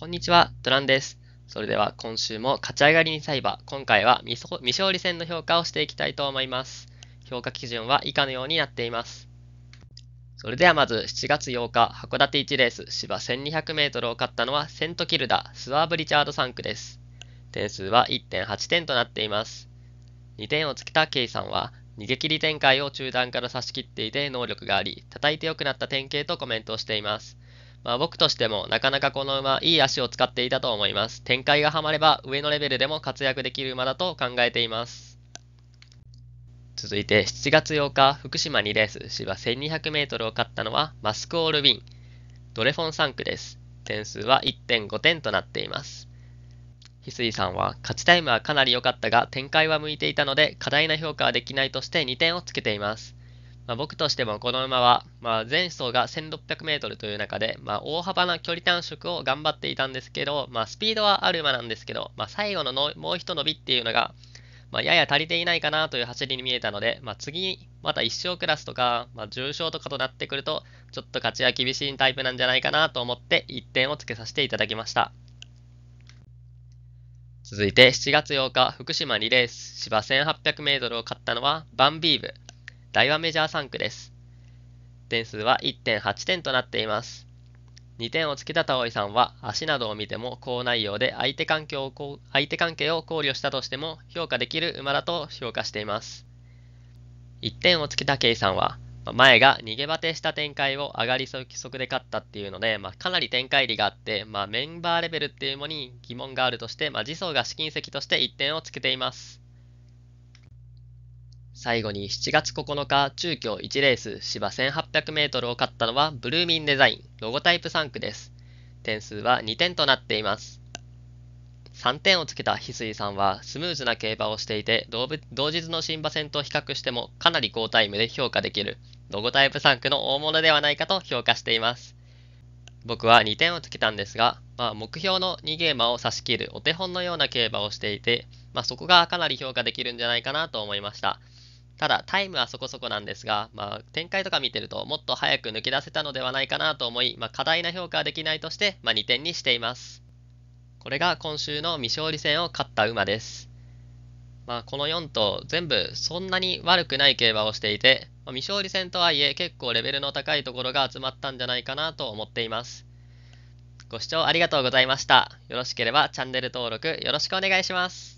こんにちは、ドランです。それでは今週も勝ち上がりに裁判、今回は未勝利戦の評価をしていきたいと思います。評価基準は以下のようになっています。それではまず7月8日、函館1レース芝 1200m を勝ったのはセントキルダ、スワーブ・リチャード3区です。点数は1.8点となっています。2点をつけたケイさんは、逃げ切り展開を中段から差し切っていて能力があり、叩いて良くなった典型とコメントをしています。まあ、僕としてもなかなかこの馬いい足を使っていたと思います。展開がはまれば上のレベルでも活躍できる馬だと考えています。続いて7月8日福島2レース芝 1200m を勝ったのはマスクオールビンドレフォン3区です。点数は1.5点となっています。翡翠さんは勝ちタイムはかなり良かったが展開は向いていたので過大な評価はできないとして2点をつけています。まあ、僕としてもこの馬は、まあ、前走が 1600m という中で、まあ、大幅な距離短縮を頑張っていたんですけど、まあ、スピードはある馬なんですけど、まあ、最後ののもう一伸びっていうのが、まあ、やや足りていないかなという走りに見えたので、まあ、次、また1勝クラスとか、まあ、重賞とかとなってくると、ちょっと勝ちは厳しいタイプなんじゃないかなと思って、1点をつけさせていただきました。続いて7月8日、福島2レース芝 1800m を勝ったのはバンビーブ。大和メジャー3区です。点数は1.8点となっています。2点をつけた田織さんは足などを見ても好内容で相手環境を相手関係を考慮したとしても評価できる馬だと評価しています。1点をつけたケさんは前が逃げ場テした展開を上がり速で勝ったっていうので、まあ、かなり展開理があって、まあ、メンバーレベルっていうもに疑問があるとして、まあ、次走が試金石として1点をつけています。最後に7月9日、中京1レース芝 1800m を勝ったのはブルーミンデザイン、ロゴタイプ3区です。点数は2点となっています。3点をつけた翡翠さんはスムーズな競馬をしていて同日の新馬戦と比較してもかなり高タイムで評価できるロゴタイプ3区の大物ではないかと評価しています僕は2点をつけたんですが、まあ、目標の2ゲーマーを差し切るお手本のような競馬をしていて、まあ、そこがかなり評価できるんじゃないかなと思いましたただ、タイムはそこそこなんですが、まあ、展開とか見てると、もっと早く抜け出せたのではないかなと思い、まあ、過大な評価はできないとして、まあ、2点にしています。これが今週の未勝利戦を勝った馬です。まあ、この4頭全部そんなに悪くない競馬をしていて、まあ、未勝利戦とはいえ結構レベルの高いところが集まったんじゃないかなと思っています。ご視聴ありがとうございました。よろしければチャンネル登録よろしくお願いします。